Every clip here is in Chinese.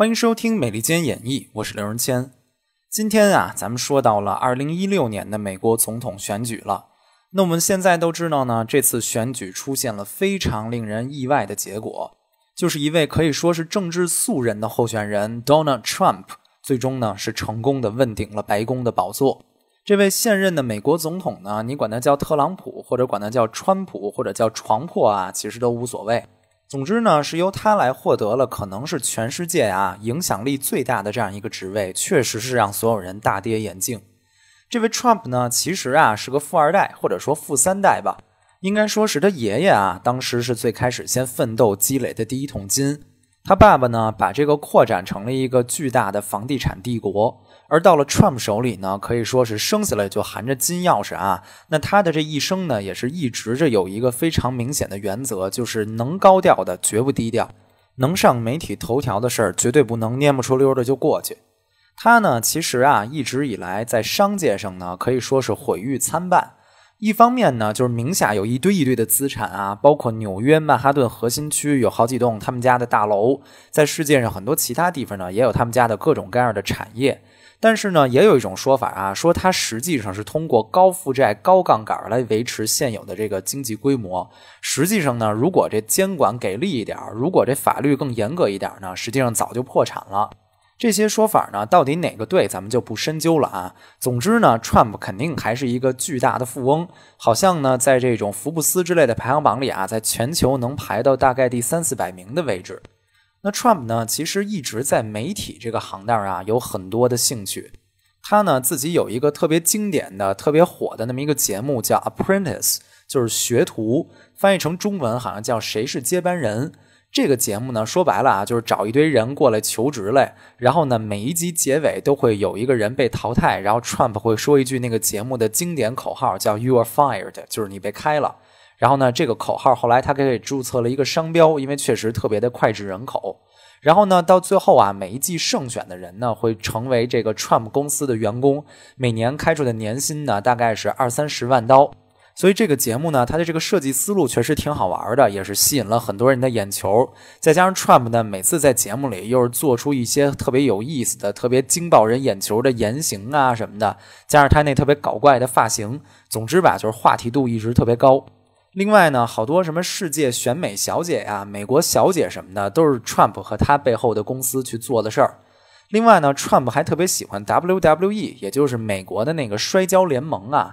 欢迎收听《美利坚演绎，我是刘仁谦。今天啊，咱们说到了二零一六年的美国总统选举了。那我们现在都知道呢，这次选举出现了非常令人意外的结果，就是一位可以说是政治素人的候选人 Donald Trump，最终呢是成功的问鼎了白宫的宝座。这位现任的美国总统呢，你管他叫特朗普，或者管他叫川普，或者叫床破啊，其实都无所谓。总之呢，是由他来获得了可能是全世界啊影响力最大的这样一个职位，确实是让所有人大跌眼镜。这位 Trump 呢，其实啊是个富二代，或者说富三代吧，应该说是他爷爷啊，当时是最开始先奋斗积累的第一桶金，他爸爸呢把这个扩展成了一个巨大的房地产帝国。而到了 Trump 手里呢，可以说是生下来就含着金钥匙啊。那他的这一生呢，也是一直这有一个非常明显的原则，就是能高调的绝不低调，能上媒体头条的事儿绝对不能蔫不出溜的就过去。他呢，其实啊，一直以来在商界上呢，可以说是毁誉参半。一方面呢，就是名下有一堆一堆的资产啊，包括纽约曼哈顿核心区有好几栋他们家的大楼，在世界上很多其他地方呢，也有他们家的各种各样的产业。但是呢，也有一种说法啊，说它实际上是通过高负债、高杠杆来维持现有的这个经济规模。实际上呢，如果这监管给力一点，如果这法律更严格一点呢，实际上早就破产了。这些说法呢，到底哪个对，咱们就不深究了啊。总之呢，Trump 肯定还是一个巨大的富翁，好像呢，在这种福布斯之类的排行榜里啊，在全球能排到大概第三四百名的位置。那 Trump 呢？其实一直在媒体这个行当啊，有很多的兴趣。他呢自己有一个特别经典的、特别火的那么一个节目，叫 Apprentice，就是学徒，翻译成中文好像叫谁是接班人。这个节目呢，说白了啊，就是找一堆人过来求职来，然后呢，每一集结尾都会有一个人被淘汰，然后 Trump 会说一句那个节目的经典口号，叫 “You are fired”，就是你被开了。然后呢，这个口号后来他给注册了一个商标，因为确实特别的脍炙人口。然后呢，到最后啊，每一季胜选的人呢，会成为这个 Trump 公司的员工，每年开出的年薪呢，大概是二三十万刀。所以这个节目呢，它的这个设计思路确实挺好玩的，也是吸引了很多人的眼球。再加上 Trump 呢，每次在节目里又是做出一些特别有意思的、特别惊爆人眼球的言行啊什么的，加上他那特别搞怪的发型，总之吧，就是话题度一直特别高。另外呢，好多什么世界选美小姐呀、美国小姐什么的，都是 Trump 和他背后的公司去做的事儿。另外呢，Trump 还特别喜欢 WWE，也就是美国的那个摔跤联盟啊。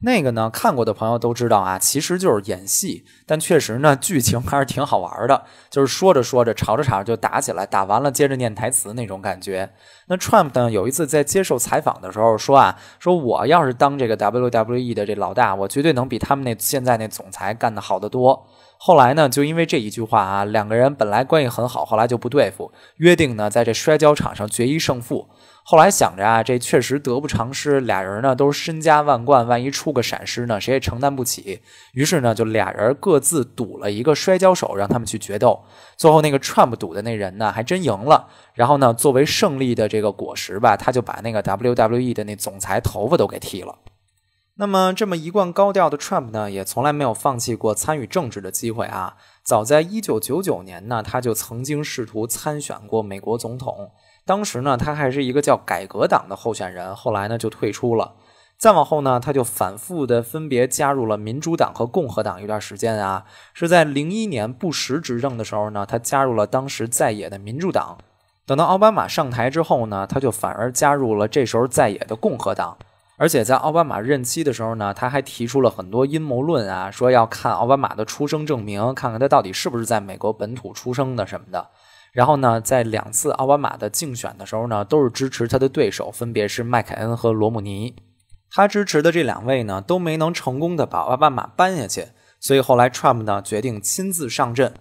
那个呢，看过的朋友都知道啊，其实就是演戏，但确实呢，剧情还是挺好玩的，就是说着说着吵着吵着就打起来，打完了接着念台词那种感觉。那 Trump 呢，有一次在接受采访的时候说啊，说我要是当这个 WWE 的这老大，我绝对能比他们那现在那总裁干得好得多。后来呢，就因为这一句话啊，两个人本来关系很好，后来就不对付，约定呢在这摔跤场上决一胜负。后来想着啊，这确实得不偿失。俩人呢都是身家万贯，万一出个闪失呢，谁也承担不起。于是呢，就俩人各自赌了一个摔跤手，让他们去决斗。最后那个 Trump 赌的那人呢，还真赢了。然后呢，作为胜利的这个果实吧，他就把那个 WWE 的那总裁头发都给剃了。那么，这么一贯高调的 Trump 呢，也从来没有放弃过参与政治的机会啊。早在一九九九年呢，他就曾经试图参选过美国总统。当时呢，他还是一个叫改革党的候选人，后来呢就退出了。再往后呢，他就反复的分别加入了民主党和共和党一段时间啊。是在零一年布什执政的时候呢，他加入了当时在野的民主党；等到奥巴马上台之后呢，他就反而加入了这时候在野的共和党。而且在奥巴马任期的时候呢，他还提出了很多阴谋论啊，说要看奥巴马的出生证明，看看他到底是不是在美国本土出生的什么的。然后呢，在两次奥巴马的竞选的时候呢，都是支持他的对手，分别是麦凯恩和罗姆尼。他支持的这两位呢，都没能成功的把奥巴马搬下去。所以后来 Trump 呢，决定亲自上阵。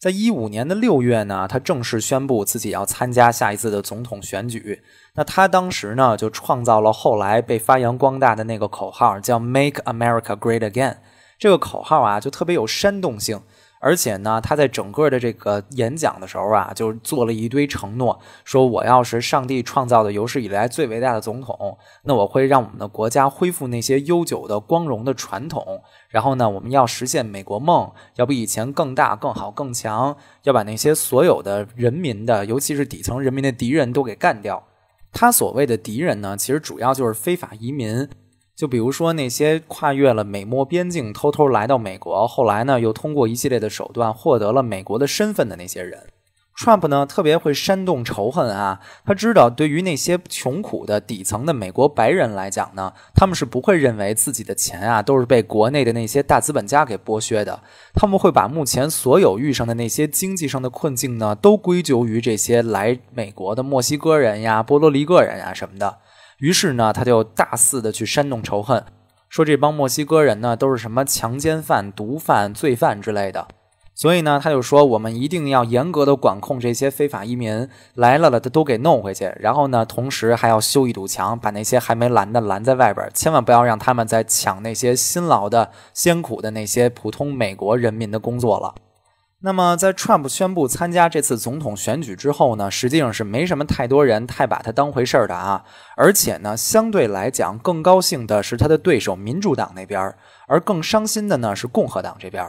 在一五年的六月呢，他正式宣布自己要参加下一次的总统选举。那他当时呢，就创造了后来被发扬光大的那个口号，叫 “Make America Great Again”。这个口号啊，就特别有煽动性。而且呢，他在整个的这个演讲的时候啊，就做了一堆承诺，说我要是上帝创造的有史以来最伟大的总统，那我会让我们的国家恢复那些悠久的光荣的传统。然后呢，我们要实现美国梦，要比以前更大、更好、更强，要把那些所有的人民的，尤其是底层人民的敌人，都给干掉。他所谓的敌人呢，其实主要就是非法移民。就比如说那些跨越了美墨边境偷偷来到美国，后来呢又通过一系列的手段获得了美国的身份的那些人，Trump 呢特别会煽动仇恨啊。他知道对于那些穷苦的底层的美国白人来讲呢，他们是不会认为自己的钱啊都是被国内的那些大资本家给剥削的，他们会把目前所有遇上的那些经济上的困境呢都归咎于这些来美国的墨西哥人呀、波多黎各人呀什么的。于是呢，他就大肆的去煽动仇恨，说这帮墨西哥人呢都是什么强奸犯、毒贩、罪犯之类的。所以呢，他就说我们一定要严格的管控这些非法移民，来了了的都给弄回去。然后呢，同时还要修一堵墙，把那些还没拦的拦在外边，千万不要让他们再抢那些辛劳的、辛苦的那些普通美国人民的工作了。那么，在 Trump 宣布参加这次总统选举之后呢，实际上是没什么太多人太把他当回事儿的啊。而且呢，相对来讲更高兴的是他的对手民主党那边儿，而更伤心的呢是共和党这边。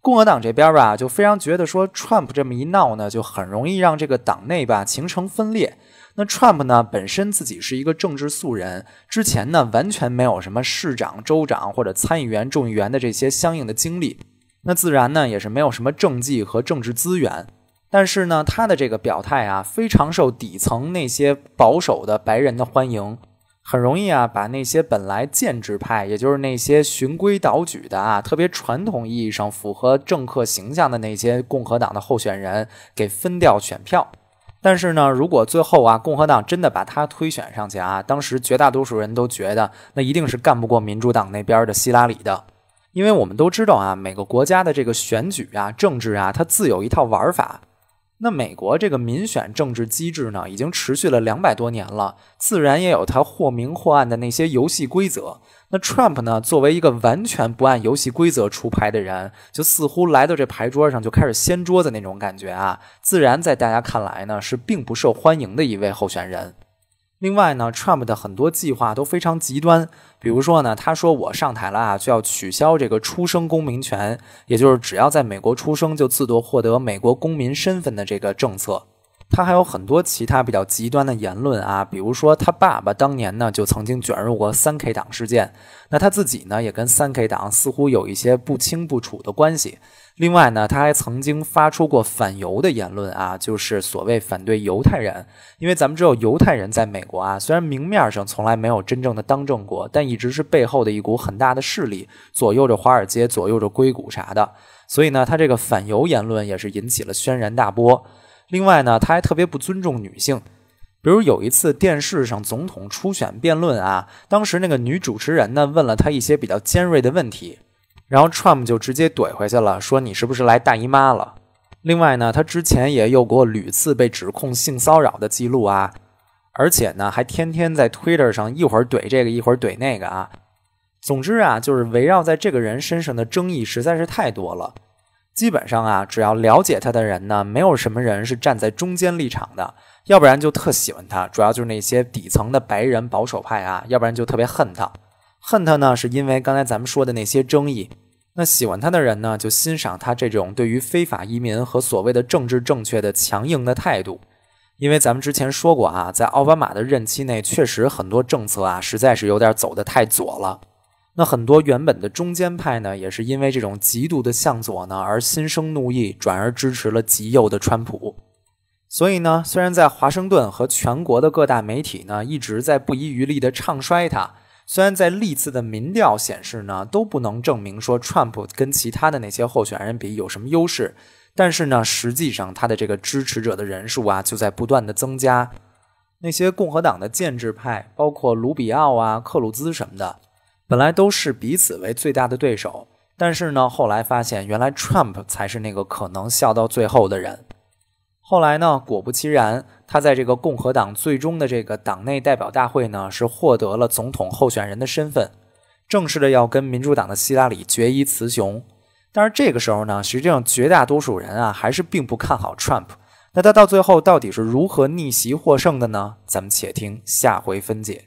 共和党这边吧，就非常觉得说 Trump 这么一闹呢，就很容易让这个党内吧形成分裂。那 Trump 呢本身自己是一个政治素人，之前呢完全没有什么市长、州长或者参议员、众议员的这些相应的经历。那自然呢，也是没有什么政绩和政治资源，但是呢，他的这个表态啊，非常受底层那些保守的白人的欢迎，很容易啊，把那些本来建制派，也就是那些循规蹈矩的啊，特别传统意义上符合政客形象的那些共和党的候选人给分掉选票。但是呢，如果最后啊，共和党真的把他推选上去啊，当时绝大多数人都觉得，那一定是干不过民主党那边的希拉里的。因为我们都知道啊，每个国家的这个选举啊、政治啊，它自有一套玩法。那美国这个民选政治机制呢，已经持续了两百多年了，自然也有它或明或暗的那些游戏规则。那 Trump 呢，作为一个完全不按游戏规则出牌的人，就似乎来到这牌桌上就开始掀桌子那种感觉啊，自然在大家看来呢，是并不受欢迎的一位候选人。另外呢，Trump 的很多计划都非常极端，比如说呢，他说我上台了啊，就要取消这个出生公民权，也就是只要在美国出生就自动获得美国公民身份的这个政策。他还有很多其他比较极端的言论啊，比如说他爸爸当年呢就曾经卷入过三 K 党事件，那他自己呢也跟三 K 党似乎有一些不清不楚的关系。另外呢，他还曾经发出过反犹的言论啊，就是所谓反对犹太人，因为咱们知道犹太人在美国啊，虽然明面上从来没有真正的当政过，但一直是背后的一股很大的势力，左右着华尔街，左右着硅谷啥的。所以呢，他这个反犹言论也是引起了轩然大波。另外呢，他还特别不尊重女性，比如有一次电视上总统初选辩论啊，当时那个女主持人呢问了他一些比较尖锐的问题，然后 Trump 就直接怼回去了，说你是不是来大姨妈了？另外呢，他之前也有过屡次被指控性骚扰的记录啊，而且呢，还天天在 Twitter 上一会儿怼这个一会儿怼那个啊。总之啊，就是围绕在这个人身上的争议实在是太多了。基本上啊，只要了解他的人呢，没有什么人是站在中间立场的，要不然就特喜欢他，主要就是那些底层的白人保守派啊，要不然就特别恨他。恨他呢，是因为刚才咱们说的那些争议。那喜欢他的人呢，就欣赏他这种对于非法移民和所谓的政治正确的强硬的态度，因为咱们之前说过啊，在奥巴马的任期内，确实很多政策啊，实在是有点走得太左了。那很多原本的中间派呢，也是因为这种极度的向左呢，而心生怒意，转而支持了极右的川普。所以呢，虽然在华盛顿和全国的各大媒体呢，一直在不遗余力的唱衰他，虽然在历次的民调显示呢，都不能证明说川普跟其他的那些候选人比有什么优势，但是呢，实际上他的这个支持者的人数啊，就在不断的增加。那些共和党的建制派，包括卢比奥啊、克鲁兹什么的。本来都是彼此为最大的对手，但是呢，后来发现原来 Trump 才是那个可能笑到最后的人。后来呢，果不其然，他在这个共和党最终的这个党内代表大会呢，是获得了总统候选人的身份，正式的要跟民主党的希拉里决一雌雄。但是这个时候呢，实际上绝大多数人啊，还是并不看好 Trump。那他到最后到底是如何逆袭获胜的呢？咱们且听下回分解。